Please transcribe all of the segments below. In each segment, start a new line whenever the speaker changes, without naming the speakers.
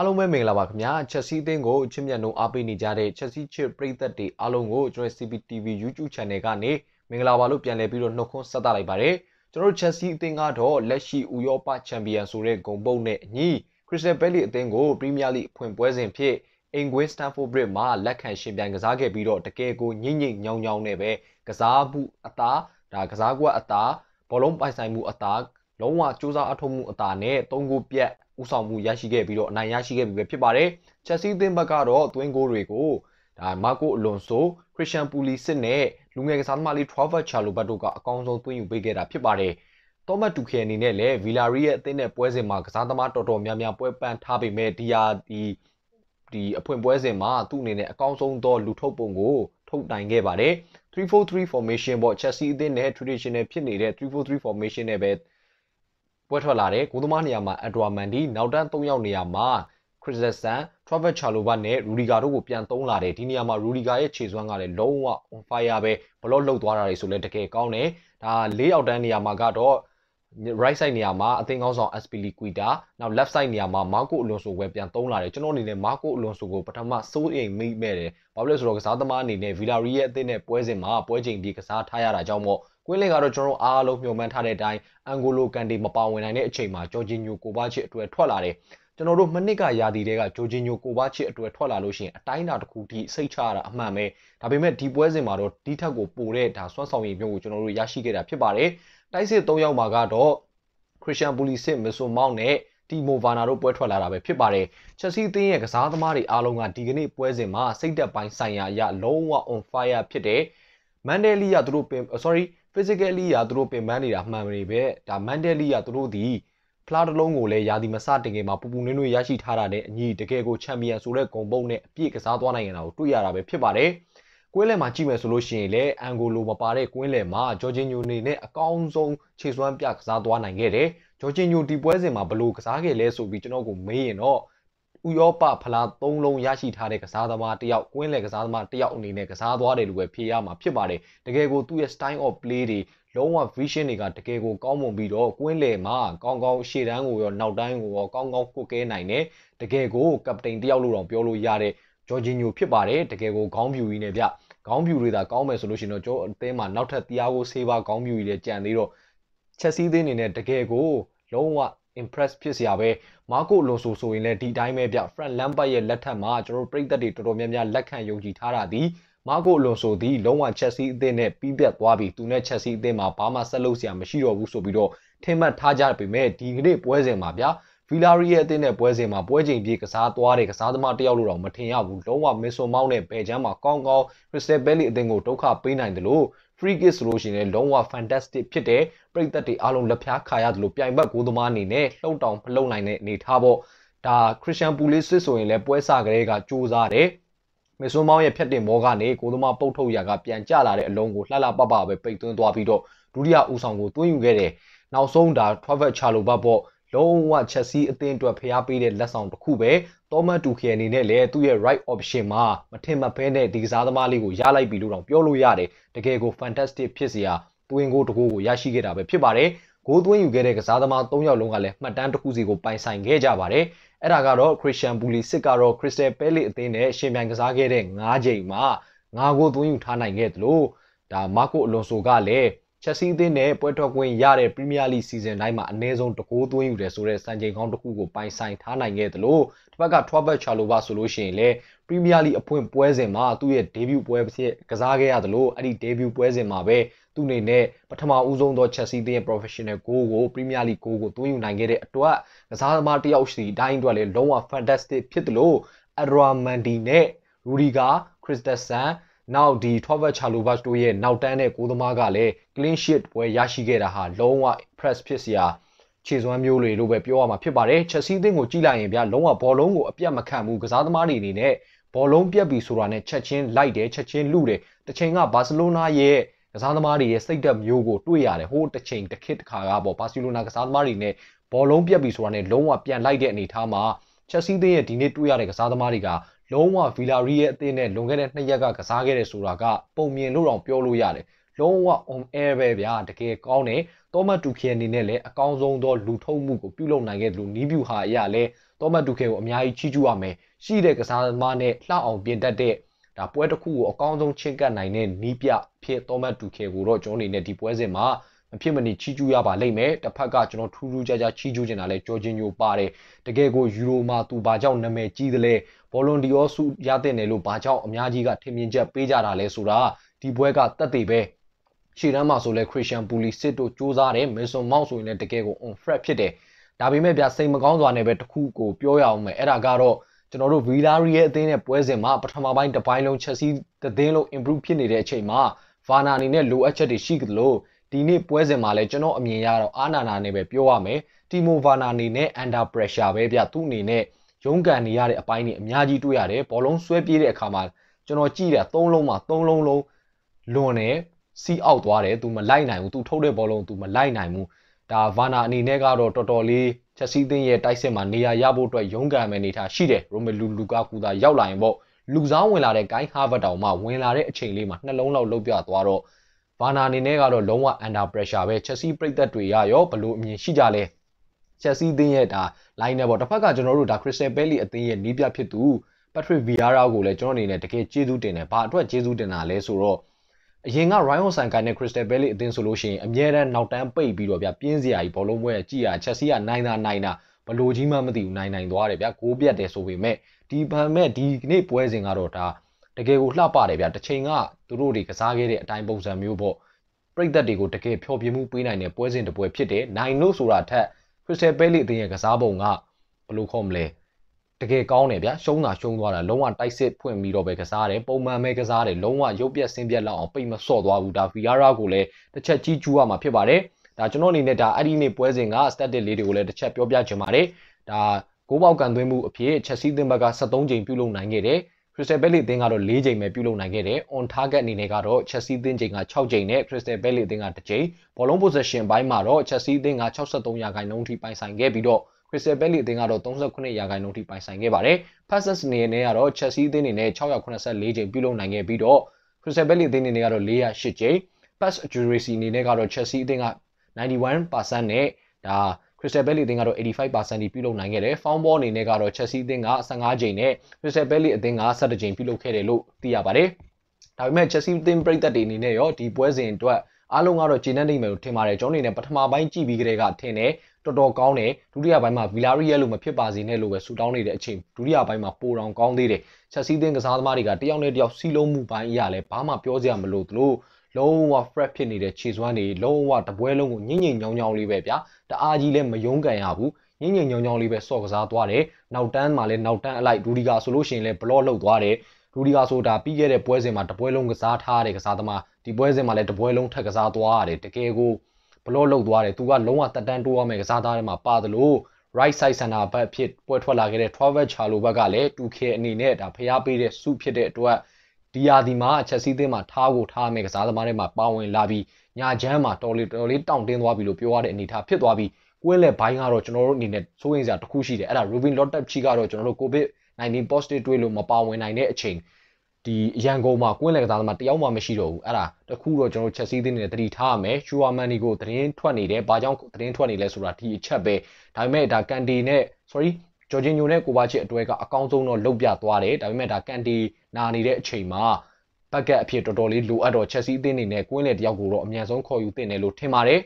အားလုံးပဲမင်္ဂလာပါခင်ဗျာချက်စီးသင်းကိုချစ်မြတ်နှုံအားပေးနေကြတဲ့ချက်စီးချစ်ပရိသတ်တွေအားလုံးကိုကျွန်တော် CPTV YouTube Channel ကနေမင်္ဂလာပါလို့ပြန်လည်ပြီးတော့နှုတ်ခွန်းဆက်သလိုက်ပါတယ်ကျွန်တော်ချက်စီးအသင်းကတော့လက်ရှိဥရောပချန်ပီယံဆိုတဲ့ဂုဏ်ပုတ်နဲ့အညီခရစ်စတယ်ပဲလီအသင်းကိုပရီးမီးယားလိဖွင့်ပွဲစဉ်ဖြစ်အင်္ဂွင်းစတန်ဖို့ဘရစ်မှာလက်ခံရှင်ပြိုင်ကစားခဲ့ပြီးတော့တကယ်ကိုညိမ့်ညိမ့်ညောင်းညောင်းနဲ့ပဲကစားမှုအသာဒါကစားကွက်အသာဘောလုံးပိုင်ဆိုင်မှုအသာလုံးဝစူးစမ်းအထောက်မှုအသာနဲ့၃ဂိုးပြတ်ဥဆောင်မှုရရှိခဲ့ပြီးတော့အနိုင်ရရှိခဲ့ပြီပဲဖြစ်ပါတယ်။ Chelsea အသင်းဘက်ကတော့ twin goal တွေကိုဒါ Marco Alonso, Christian Pulisic နဲ့လူငယ်ကစားသမားလေး Trevor Chalobah တို့ကအကောင်းဆုံးသွင်းယူပေးခဲ့တာဖြစ်ပါတယ်။ Thomas Tuchel အနေနဲ့လည်း Villarreal ရဲ့အသင်းနဲ့ပွဲစဉ်မှာကစားသမားတော်တော်များများပွဲပန်းထားပေမဲ့ဒီဟာဒီဒီအဖွင့်ပွဲစဉ်မှာသူ့အနေနဲ့အကောင်းဆုံးသောလူထုတ်ပုံကို ထုတ်နိုင်ခဲ့ပါတယ်3-4-3 formation ပေါ့ Chelsea အသင်းနဲ့ traditional ဖြစ်နေတဲ့3-4-3 formation နဲ့ပဲပွဲထွက်လာတဲ့ဂိုးသမားနေရာမှာအက်ဒဝါမန်ဒီနောက်တန်း၃ယောက်နေရာမှာခရစ်စတန်ထရဗတ်ချာလိုဗာနဲ့ရူဒီဂါတို့ကိုပြန်သုံးလာတယ်ဒီနေရာမှာရူဒီဂါရဲ့ခြေစွမ်းကလည်းလုံးဝ on fire ပဲဘလော့လှုပ်သွားတာတွေဆိုလဲတကယ်ကောင်းတယ်ဒါ၄ယောက်တန်းနေရာမှာကတော့ right side နေရာမှာအသင်းကောင်းဆောင် Aspilicueta နောက် left side နေရာမှာ Marco Alonso ပဲပြန်သုံးလာတယ်ကျွန်တော်အနေနဲ့ Marco Alonso ကိုပထမစိုးရိမ်မိမဲ့တယ်ဘာဖြစ်လို့လဲဆိုတော့ကစားသမားအနေနဲ့ Villarreal ရဲ့အသင်းနဲ့ပွဲစဉ်မှာပွဲချိန်ပြီးကစားထားရတာကြောင့်မို့ကွင်းလင်ကတော့ကျွန်တော်အားလုံးမျှော်မှန်းထားတဲ့အတိုင်းအန်ဂိုလိုကန်တီမပါဝင်နိုင်တဲ့အချိန်မှာဂျော်ဂျင်ညိုကိုဘာချစ်အတွက်ထွက်လာတယ်ကျွန်တော်တို့မနစ်ကရာသီတွေကဂျိုဂျင်ညိုကိုဘာချစ်အတွက်ထွက်လာလို့ရှိရင်အတိုင်းအတာတစ်ခုထိစိတ်ချရတာအမှန်ပဲဒါပေမဲ့ဒီပွဲစဉ်မှာတော့ဒီထက်ကိုပိုတဲ့ဒါစွမ်းဆောင်ရည်မျိုးကိုကျွန်တော်တို့ရရှိခဲ့တာဖြစ်ပါတယ်တိုက်စစ်၃ယောက်မှာကတော့ခရစ်ယာန်ပူလီစစ်မစ်ဆိုမောင်းနဲ့တီမိုဗာနာတို့ပွဲထွက်လာတာပဲဖြစ်ပါတယ်ချက်စီသင်းရဲ့ကစားသမားတွေအားလုံးကဒီကနေ့ပွဲစဉ်မှာစိတ်သက်ပိုင်းဆိုင်ရာအရလုံးဝ on fire ဖြစ်တဲ့မန်ဒဲလီယာသူတို့ပင် sorry physically ရာသူတို့ပင်ပန်းနေတာမှန်နေပဲဒါမန်ဒဲလီယာသူတို့ဒီဖလားတစ်လုံးကိုလည်းယာတီမစတင်ခင်မှာပူပူနွေ့နွေ့ရရှိထားတာနဲ့အညီတကယ်ကိုချန်ပီယံဆိုတဲ့ဂုဏ်ပုံနဲ့အပြည့်ကစားသွားနိုင်ရတာကိုတွေ့ရတာပဲဖြစ်ပါတယ်။ကွင်းလယ်မှာကြည့်မယ်ဆိုလို့ရှိရင်လည်းအန်ဂိုလိုမပါတဲ့ကွင်းလယ်မှာဂျော်ဂျင်ညိုနေနဲ့အကောင်းဆုံးခြေစွမ်းပြကစားသွားနိုင်ခဲ့တယ်ဂျော်ဂျင်ညိုဒီပွဲစဉ်မှာဘလို့ကစားခဲ့လဲဆိုပြီးကျွန်တော်ကိုမေးရင်တော့ဥရောပဖလား၃လုံးရရှိထားတဲ့ကစားသမားတယောက်ကွင်းလယ်ကစားသမားတယောက်အနေနဲ့ကစားသွားတယ်လို့ပဲဖြေရမှာဖြစ်ပါတယ်တကယ်ကိုသူ့ရဲ့ style of play တွေလုံးဝ vision တွေကတကယ်ကို ကောင်းမွန်ပြီးတော့ကွင်းလယ်မှာကောင်းကောင်းရှေ့တန်းကိုရောနောက်တန်းကိုရောကောင်းကောင်းကုတ်ကဲနိုင်တယ်တကယ်ကိုကပတိန်တယောက်လို့တော့ပြောလို့ရတဲ့ဂျော်ဂျီညိုဖြစ်ပါတယ်တကယ်ကိုခေါင်းဖြူကြီးနဲ့ဗျခေါင်းဖြူတွေသာကောင်းမယ်ဆိုလို့ရှိရင်တော့ကျောအသင်းမှာနောက်ထပ်တရားကိုဆေးပါခေါင်းဖြူကြီးလည်းကြံသေးတော့ချက်စီးသင်းနေနဲ့တကယ်ကိုလုံးဝ impress ဖြစ်စရာပဲမာကိုလွန်ဆိုဆိုရင်လည်းဒီတိုင်းပဲဗျ Frank Lampard ရဲ့လက်ထက်မှာကျွန်တော်တို့ပြည်သက်တွေတော်တော်များများလက်ခံယုံကြည်ထားတာဒီမာကိုလွန်ဆိုသည်လုံးဝချက်စီးအသင်းနဲ့ပြီးပြတ်သွားပြီသူနဲ့ချက်စီးအသင်းမှာဘာမှဆက်လုပ်စရာမရှိတော့ဘူးဆိုပြီးတော့ထင်မှတ်ထားကြပေမဲ့ဒီကနေ့ပွဲစဉ်မှာဗျာဗီလာရီရဲ့အသင်းနဲ့ပွဲစဉ်မှာပွဲချိန်ပြေးကစားသွားတဲ့ကစားသမားတယောက်လို့တော့မထင်ရဘူးလုံးဝမစ်ဆွန်မောင်းနဲ့ဘယ်ချမ်းမှာကောင်းကောင်းခရစ်စတယ်ဘဲလီအသင်းကိုဒုက္ခပေးနိုင်တယ်လို့ free kick ဆိုလို့ရှိရင်လုံးဝ fantastic ဖြစ်တဲ့ပရိသတ်တွေအားလုံးလက်ဖြားခါရတယ်လို့ပြိုင်ဘက်ဂိုးသမားအနေနဲ့လှုံ့တောင်မလှုံ့နိုင်တဲ့အနေထားပေါ့ဒါခရစ်စတန်ပူလစ်စစ်ဆိုရင်လည်းပွဲစားကလေးကစူးစားတယ်မေဆွန်မောင်းရဲ့ဖြတ်တင်ဘောကနေကိုသမားပုတ်ထုတ်ရာကပြန်ကျလာတဲ့အလုံးကိုလှလှပပပဲပိတ်သွင်းသွားပြီးတော့ဒုတိယဦးဆောင်ကိုသွင်းယူခဲ့တယ်။နောက်ဆုံးဒါ Travel Charlo ဘတ်ပေါ့လုံးဝချက်စီးအသင်းအတွက်ဖျားပေးတဲ့လက်ဆောင်တစ်ခုပဲတောမတ်တူခီအနေနဲ့လည်းသူ့ရဲ့ right option မှာမထင်မဖဲနဲ့ဒီကစားသမားလေးကိုရလိုက်ပြီလို့တော့ပြောလို့ရတယ်တကယ်ကို fantastic ဖြစ်စရာတွင်ကိုတကူကိုရရှိခဲ့တာပဲဖြစ်ပါတယ်ဂိုးသွင်းယူခဲ့တဲ့ကစားသမား၃ယောက်လုံးကလည်းမှတ်တမ်းတစ်ခုစီကိုပိုင်ဆိုင်ခဲ့ကြပါတယ်အဲ့ဒါကတော့ Christian Pulisic ကတော့ Crystal Palace အသင်းနဲ့ရှင်ပြိုင်ကစားခဲ့တဲ့၅ချိန်မှာ၅ဂိုးသွင်းယူထားနိုင်ခဲ့သလိုဒါ Marco Alonso ကလည်းချက်စီးသင်းနဲ့ပွဲထွက်ခွင့်ရတဲ့ Premier League စီဇန်တိုင်းမှာအနည်းဆုံးတကိုးသွင်းယူတယ်ဆိုတဲ့စံချိန်ကောင်းတစ်ခုကိုပိုင်ဆိုင်ထားနိုင်ခဲ့သလိုတစ်ဖက်က Travel Chalova ဆိုလို့ရှိရင်လည်း Premier League အဖွဲ့ပွဲစဉ်မှာသူ့ရဲ့ debut ပွဲဖြစ်ကစားခဲ့ရသလိုအဲ့ဒီ debut ပွဲစဉ်မှာပဲသူ့အနေနဲ့ပထမဦးဆုံးသော Chelsea သင်းရဲ့ professional goal ကို Premier League goal ကိုသွင်းယူနိုင်ခဲ့တဲ့အတွက်ကစားသမားတစ်ယောက်စီတိုင်းအတွက်လည်းလုံးဝ fantastic ဖြစ်သလို Adra Mandi နဲ့ Rudiger Christensen နောက်ဒီ Robert Chalobah တို့ရဲ့နောက်တန်းတဲ့ကိုသမားကလည်း clean sheet ပွဲရရှိခဲ့တာဟာလုံးဝ press ဖြစ်စရာခြေစွမ်းမျိုးတွေလို့ပဲပြောရမှာဖြစ်ပါတယ်ချက်စီးသင်းကိုကြည့်လိုက်ရင်ဗျာလုံးဝဘောလုံးကိုအပြတ်မခံဘူးကစားသမားတွေအနေနဲ့ဘောလုံးပြတ်ပြီဆိုတာနဲ့ချက်ချင်းလိုက်တယ်ချက်ချင်းလူတယ်တစ်ချိန်ကဘာစီလိုနာရဲ့ကစားသမားတွေရဲ့စိတ်ဓာတ်မျိုးကိုတွေ့ရတယ်ဟိုးတစ်ချိန်တစ်ခစ်တစ်ခါကပေါ့ဘာစီလိုနာကစားသမားတွေနဲ့ဘောလုံးပြတ်ပြီဆိုတာနဲ့လုံးဝပြန်လိုက်တဲ့အနေအထားမှာချက်စီးသင်းရဲ့ဒီနေ့တွေ့ရတဲ့ကစားသမားတွေကလုံးဝဗီလာရီရဲ့အသင်းနဲ့လွန်ခဲ့တဲ့နှစ်ရက်ကကစားခဲ့တယ်ဆိုတာကပုံမြင်လို့တော့ပြောလို့ရတယ်လုံးဝ on air ပဲဗျာတကယ်ကောင်းတယ်တောမတ်တူခဲအနေနဲ့လည်းအကောင်းဆုံးသောလူထုပ်မှုကိုပြုလုပ်နိုင်ခဲ့သလိုနီးဗျူဟာအရာလည်းတောမတ်တူခဲကိုအများကြီးချီးကျူးရမယ်ရှိတဲ့ကစားသမားနဲ့လှအောင်ပြင်တတ်တဲ့ဒါပွဲတစ်ခုကိုအကောင်းဆုံးချင့်ကပ်နိုင်တဲ့နီးပြဖြစ်တောမတ်တူခဲကိုတော့ကျွန်တော်အနေနဲ့ဒီပွဲစဉ်မှာမဖြစ်မနေချီးကျူးရပါလိမ့်မယ်တစ်ဖက်ကကျွန်တော်ထူးထူးခြားခြားချီးကျူးချင်တာလဲကြော်ဂျင်ညိုပါတယ်တကယ်ကိုယူရိုမှာသူဘာကြောင့်နာမည်ကြီးသလဲဘောလွန်ဒီယောစုရတဲ့နယ်လို့ဘာကြောင့်အများကြီးကထင်မြင်ချက်ပေးကြတာလဲဆိုတာဒီပွဲကတက်သေးပဲရှေ့တန်းမှာဆိုလဲခရစ်ရှန်ပူလီစစ်တို့စူးစမ်းတယ်မေဆွန်မောက်ဆိုရင်လည်းတကယ်ကို on fret ဖြစ်တယ်ဒါပေမဲ့ဗျာစိတ်မကောင်းစွာနဲ့ပဲတခုကိုပြောရအောင်မယ်အဲ့ဒါကတော့ကျွန်တော်တို့ Villarreal ရဲ့အသင်းရဲ့ပွဲစဉ်မှာပထမပိုင်းတစ်ပိုင်းလုံးချက်စီးသတင်းလုံး improve ဖြစ်နေတဲ့အချိန်မှာ Varna အနေနဲ့လိုအပ်ချက်တွေရှိသလိုဒီနေ့ပွဲစဉ်မှာလည်းကျွန်တော်အမြင်ရတော့အာနာနာနဲ့ပဲပြောရမယ်တီမိုဗာနာအနေနဲ့ under pressure ပဲဗျသူ့အနေနဲ့ရုန်းကန်နေရတဲ့အပိုင်းတွေအများကြီးတွေ့ရတယ်ဘောလုံးဆွဲပြေးတဲ့အခါမှာကျွန်တော်ကြည့်တယ်၃လုံးမှာ၃လုံးလုံးလွန်တယ်စီးအောက်သွားတယ်သူမလိုက်နိုင်ဘူးသူထုတ်တဲ့ဘောလုံးသူမလိုက်နိုင်ဘူးဒါဗာနာအနေနဲ့ကတော့တော်တော်လေးချက်စီးသင်းရဲ့တိုက်စစ်မှာနေရာရဖို့အတွက်ရုန်းကန်မယ်အနေထားရှိတယ်ရိုမလူလူကာကူတာရောက်လာရင်ပေါ့လူစားဝင်လာတဲ့ဂိုင်းဟာဗတ်တောင်မှဝင်လာတဲ့အချိန်လေးမှာနှလုံးလောက်လှုပ်ပြသွားတော့ဘာနာအနေနဲ့ကတော့လုံးဝ under pressure ပဲ Chelsea ပြည်သက်တွေရရောဘလို့အမြင်ရှိကြလဲ Chelsea အသင်းရဲ့ဒါ line နဲ့ပေါ့တစ်ဖက်ကကျွန်တော်တို့ဒါ Crystal Palace အသင်းရဲ့နီးပြဖြစ်သူ Patrick Vieira ကိုလည်းကျွန်တော်အနေနဲ့တကယ်ကျေးဇူးတင်တယ်ဘာအတွက်ကျေးဇူးတင်တာလဲဆိုတော့အရင်က Ryan Sankai နဲ့ Crystal Palace အသင်းဆိုလို့ရှိရင်အမြဲတမ်းနောက်တန်းပိတ်ပြီးတော့ဗျပြင်းစရာကြီးဘောလုံးပွဲကြည့်ရ Chelsea ကနိုင်တာနိုင်တာဘလို့ကြီးမှမသိဘူးနိုင်နိုင်သွားတယ်ဗျဂိုးပြတ်တယ်ဆိုပေမဲ့ဒီဗန်မဲ့ဒီနေ့ပွဲစဉ်ကတော့ဒါတကယ်ကိုလှပတယ်ဗျာတစ်ချိန်ကသူတို့တွေကစားခဲ့တဲ့အတိုင်းပုံစံမျိုးပေါ့ပြိသက်တွေကိုတကယ်ဖျော်ဖြေမှုပေးနိုင်တဲ့ပွဲစဉ်တစ်ပွဲဖြစ်တယ်နိုင်လို့ဆိုတာထက်ခရစ်စတယ်ပဲလီအသင်းရဲ့ကစားပုံကဘယ်လိုခေါ်မလဲတကယ်ကောင်းတယ်ဗျာရှုံးတာရှုံးသွားတာလုံးဝတိုက်စစ်ဖွင့်ပြီးတော့ပဲကစားတယ်ပုံမှန်ပဲကစားတယ်လုံးဝရုပ်ပြက်ဆင်းပြက်လောက်အောင်ပိတ်မဆော့သွားဘူးဒါဖီယာရာကိုလည်းတစ်ချက်ကြီးကျူးရမှာဖြစ်ပါတယ်ဒါကျွန်တော်အနေနဲ့ဒါအဲ့ဒီနေ့ပွဲစဉ်က static လေးတွေကိုလည်းတစ်ချက်ပြောပြချင်ပါတယ်ဒါဂိုးပေါက်ကန်သွင်းမှုအဖြစ်ချက်စီးသင်းဘက်က73ကြိမ်ပြုလုပ်နိုင်ခဲ့တယ် Crystal Palace အသင်းကတော့၄ချိန်ပဲပြုလုပ်နိုင်ခဲ့တယ်။ on target အနေနဲ့ကတော့ Chelsea အသင်းချိန်က6ချိန်နဲ့ Crystal Palace အသင်းက1ချိန်။ဘောလုံး possession ဘိုင်းမှာတော့ Chelsea အသင်းက63ရာခိုင်နှုန်းထိပိုင်ဆိုင်ခဲ့ပြီးတော့ Crystal Palace အသင်းကတော့39ရာခိုင်နှုန်းထိပိုင်ဆိုင်ခဲ့ပါတယ်။ passes အနေနဲ့ကတော့ Chelsea အသင်းအနေနဲ့684ချိန်ပြုလုပ်နိုင်ခဲ့ပြီးတော့ Crystal Palace အသင်းအနေနဲ့ကတော့408ချိန် pass accuracy အနေနဲ့ကတော့ Chelsea အသင်းက91%နဲ့ဒါ Crystal Palace အသင်းကတော့85%ထိပြုလုပ်နိုင်ခဲ့တယ်။ Found ball အနေနဲ့ကတော့ Chelsea အသင်းက15ချိန်နဲ့ Crystal Palace အသင်းက17ချိန်ပြုလုပ်ခဲ့တယ်လို့သိရပါတယ်။ဒါပေမဲ့ Chelsea အသင်းပရိသတ်တွေအနေနဲ့ရောဒီပွဲစဉ်အတွက်အားလုံးကတော့ဂျင်းနဲ့နေမယ်လို့ထင်ပါတယ်။ကျွန်တော်အနေနဲ့ပထမပိုင်းကြည့်ပြီးကြတဲ့ကထင်တယ်တော်တော်ကောင်းတယ်ဒုတိယပိုင်းမှာ Villarreal လို့မဖြစ်ပါစေနဲ့လို့ပဲဆူတောင်းနေတဲ့အချိန်ဒုတိယပိုင်းမှာပိုတောင်ကောင်းသေးတယ်ချက်စီးသင်းကစားသမားတွေကတယောက်နဲ့တယောက်စီလုံးမှုပိုင်းအရာလဲဘာမှပြောစရာမလိုသလိုလုံးဝ fret ဖြစ်နေတဲ့ခြေစွမ်းတွေလုံးဝတပွဲလုံးကိုညင်ညင်ညောင်းညောင်းလေးပဲဗျာတအားကြီးလည်းမယုံကန်ရဘူးညင်ညင်ညောင်းညောင်းလေးပဲစော့ကစားသွားတယ်နောက်တန်းမှာလည်းနောက်တန်းအလိုက်ဒူဒီကာဆိုလို့ရှိရင်လည်းဘလော့လောက်သွားတယ်ဒူဒီကာဆိုတာပြီးခဲ့တဲ့ပွဲစဉ်မှာတပွဲလုံးကစားထားတဲ့ကစားသမားဒီပွဲစဉ်မှာလည်းတပွဲလုံးထပ်ကစားသွားရတယ်တကယ်ကိုဘလော့လောက်သွားတယ်သူကလုံးဝတက်တန်းတိုးရမယ့်ကစားသားထဲမှာပါတယ်လို့ right side center back ဖြစ်ပွဲထွက်လာခဲ့တဲ့ Travis Charlo ဘက်ကလည်း 2K အနေနဲ့ဒါဖျားပေးတဲ့စုဖြစ်တဲ့အတွက်ဒီရာဒီမှာချက်စီးသင်းမှာထားကိုထားမယ်ကစားသမားတွေမှာပါဝင်လာပြီးညာချမ်းမှာတော်လေးတော်လေးတောင့်တင်းသွားပြီလို့ပြောရတဲ့အနေအထားဖြစ်သွားပြီးကွင်းလက်ဘိုင်းကတော့ကျွန်တော်တို့အနေနဲ့စိုးရိမ်စရာတစ်ခုရှိတယ်အဲ့ဒါ Rubin Lotep ချီကတော့ကျွန်တော်တို့ COVID 19 positive တွေ့လို့မပါဝင်နိုင်တဲ့အချိန်ဒီရန်ကုန်မှာကွင်းလက်ကစားသမားတယောက်မှမရှိတော့ဘူးအဲ့ဒါတခုတော့ကျွန်တော်တို့ချက်စည်းသင်းနေတတိထားရမယ်ရှူဝါမန်နီကိုသတင်းထွက်နေတယ်ဘာကြောင့်သတင်းထွက်နေလဲဆိုတာဒီအချက်ပဲဒါပေမဲ့ဒါကန်တီနဲ့ sorry ဂျော်ဂျီညိုနဲ့ကိုဘာချစ်အတွဲကအကောင်းဆုံးတော့လုတ်ပြသွားတယ်ဒါပေမဲ့ဒါကန်တီနာနေတဲ့အချိန်မှာဘက်ကက်အဖြစ်တော်တော်လေးလိုအပ်တော့ချက်စီအသင်းအနေနဲ့ကွင်းလေတယောက်ကိုတော့အမြန်ဆုံးခေါ်ယူသင့်တယ်လို့ထင်ပါတယ်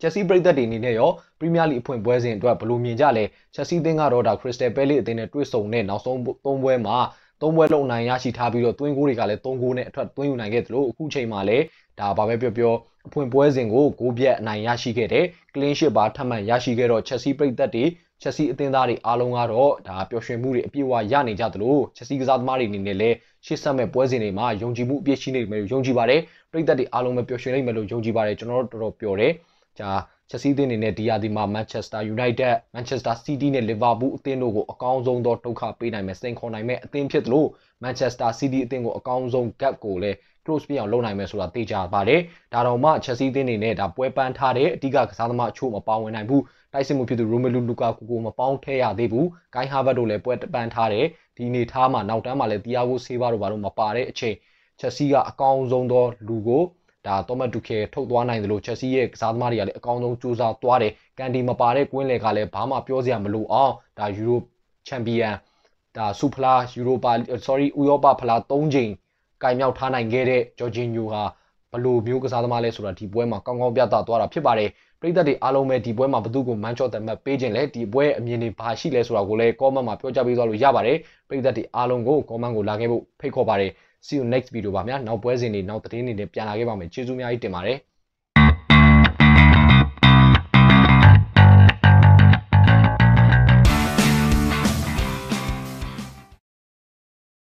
ချက်စီပရိသတ်တွေအနေနဲ့ရောပရီးမီးယားလိအဖွင့်ပွဲစဉ်အတွက်ဘယ်လိုမြင်ကြလဲချက်စီအသင်းကတော့ဒါခရစ္စတယ်ပဲလေအသင်းနဲ့တွေ့ဆုံတဲ့နောက်ဆုံးသုံးပွဲမှာသုံးပွဲလုံးနိုင်ရရှိထားပြီးတော့တွင်းကိုးတွေကလည်း၃ကိုးနဲ့အထက်တွင်းယူနိုင်ခဲ့သလိုအခုချိန်မှာလည်းဒါဘာပဲပြောပြောအဖွင့်ပွဲစဉ်ကိုဂိုးပြတ်အနိုင်ရရှိခဲ့တဲ့ clean sheet ပါထပ်မံရရှိခဲ့တော့ Chelsea ပရိသတ်တွေချက်စီအသင်းသားတွေအားလုံးကတော့ဒါပျော်ရွှင်မှုတွေအပြည့်အဝရနေကြသလိုချက်စီကစားသမားတွေအနေနဲ့လည်းရှေ့ဆက်မဲ့ပွဲစဉ်တွေမှာယုံကြည်မှုအပြည့်ရှိနေတယ်လို့ယုံကြည်ပါတယ်ပရိသတ်တွေအားလုံးပဲပျော်ရွှင်နိုင်မယ်လို့ယုံကြည်ပါတယ်ကျွန်တော်တို့တော်တော်ပျော်တယ်ဂျာချက်စီးသင်းတွေနဲ့ဒီယာဒီမှာ Manchester United Manchester City နဲ့ Liverpool အသင်းတို့ကိုအကောင်းဆုံးသောဒုက္ခပေးနိုင်မယ်စိန်ခေါ်နိုင်မယ်အသင်းဖြစ်သလို Manchester City အသင်းကိုအကောင်းဆုံး gap ကိုလည်း close ပြအောင်လုပ်နိုင်မယ်ဆိုတာသိကြပါတယ်ဒါတော့မှချက်စီးသင်းတွေနဲ့ဒါပွဲပန်းထားတဲ့အဓိကကစားသမားအချို့မပါဝင်နိုင်ဘူးတိုက်စစ်မှုဖြစ်သူရိုမီလူလူကာကူကိုမပေါင်းထည့်ရသေးဘူးဂိုင်းဟာဘတ်တို့လည်းပွဲတပန်းထားတယ်ဒီနေထားမှာနောက်တန်းမှာလည်းတီယာဂိုဆေးဘာတို့ဘာလို့မပါတဲ့အချိန်ချက်စီကအကောင်းဆုံးသော လူကိုဒါတောမတ်ဒူခဲထုတ်သွားနိုင်တယ်လို့ချက်စီရဲ့ကစားသမားတွေကလည်းအကောင်းဆုံးကြိုးစားသွားတယ်ကန်ဒီမပါတဲ့ကွင်းလေကလည်းဘာမှပြောစရာမလိုအောင်ဒါယူရိုချန်ပီယံဒါဆူဖလားယူရိုပါ sorry ဥရောပဖလား၃ချိန်ကင်မြောက်ထားနိုင်ခဲ့တဲ့ဂျော်ဂျင်ညိုဟာဘလိုမျိုးကစားသမားလဲဆိုတာဒီပွဲမှာကောင်းကောင်းပြသသွားတာဖြစ်ပါတယ်ပရိသတ်တွေအားလုံးပဲဒီပွဲမှာဘယ်သူကိုမန်ချော့တယ်မှတ်ပေးခြင်းလဲဒီပွဲအမြင်တွေဘာရှိလဲဆိုတာကိုလည်း comment မှာပြောကြပေးသွားလို့ရပါတယ်ပရိသတ်တွေအားလုံးကို comment ကိုလာခဲ့ဖို့ဖိတ်ခေါ်ပါတယ် see you next video ပါဗျာနောက်ပွဲစဉ်တွေနောက်သတင်းတွေနဲ့ပြန်လာခဲ့ပါမယ်ကျေးဇူးအများကြီးတင်ပါတယ်